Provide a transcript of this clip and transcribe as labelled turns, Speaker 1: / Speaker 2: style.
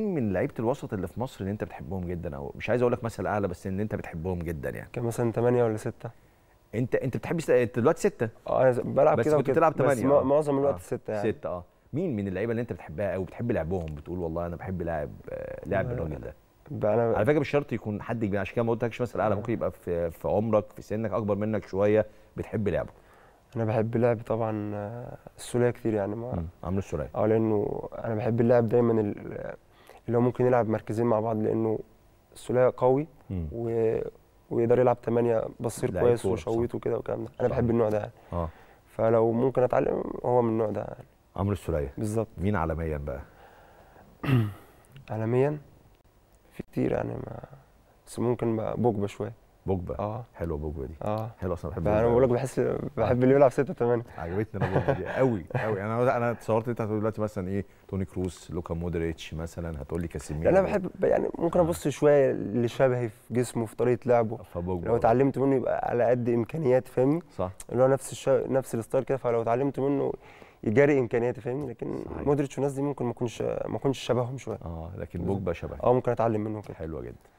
Speaker 1: من لعيبه الوسط اللي في مصر اللي انت بتحبهم جدا او مش عايز اقول لك مثل اعلى بس ان انت بتحبهم جدا يعني كان مثلا 8 ولا 6 انت انت بتحب انت دلوقتي 6 اه انا بلعب كده بس كنت بتلعب 8 بس معظم الوقت 6 آه. يعني 6 اه مين من اللعيبه اللي انت بتحبها قوي بتحب لعبهم بتقول والله انا بحب لاعب آه، لعب آه، الراجل ده أنا على فكره مش شرط يكون حد كبير عشان كده ما قلتلكش مثل اعلى آه. ممكن يبقى في في عمرك في سنك اكبر منك شويه بتحب لعبه انا بحب اللعب طبعا
Speaker 2: السوليه كتير يعني مع عمرو السوليه اه لانه انا بحب اللعب دايما اللي هو ممكن يلعب مركزين مع بعض لانه السوليه قوي و... ويقدر يلعب ثمانيه بصير كويس وشويط وكده والكلام ده انا بحب النوع ده يعني اه فلو ممكن اتعلم هو من النوع ده يعني
Speaker 1: عمرو السوليه بالظبط مين عالميا بقى؟
Speaker 2: عالميا في كتير يعني ما بس ممكن بوجبا شويه بوجبا
Speaker 1: اه حلوه بوجبا دي اه حلوه اصلا بحب انا بقول لك بحس بحب اللي بيلعب 6 8 عجبتني انا بوجبا دي قوي قوي انا انا اتصورت انت هتقول دلوقتي مثلا ايه توني كروس لوكا مودريتش مثلا هتقول لي كاسيميرو انا بحب
Speaker 2: يعني ممكن آه. ابص شويه اللي شبهي في جسمه في طريقه لعبه فبوجبا لو اتعلمت منه يبقى على قد امكانياتي فاهمني صح اللي هو نفس الشا... نفس الستايل كده فلو اتعلمت منه يجاري امكانياتي فاهمني لكن مودريتش والناس دي ممكن ما اكونش ما اكونش شبههم شويه اه لكن بوجبا شبهي اه ممكن اتعلم منه كده حلوه جدا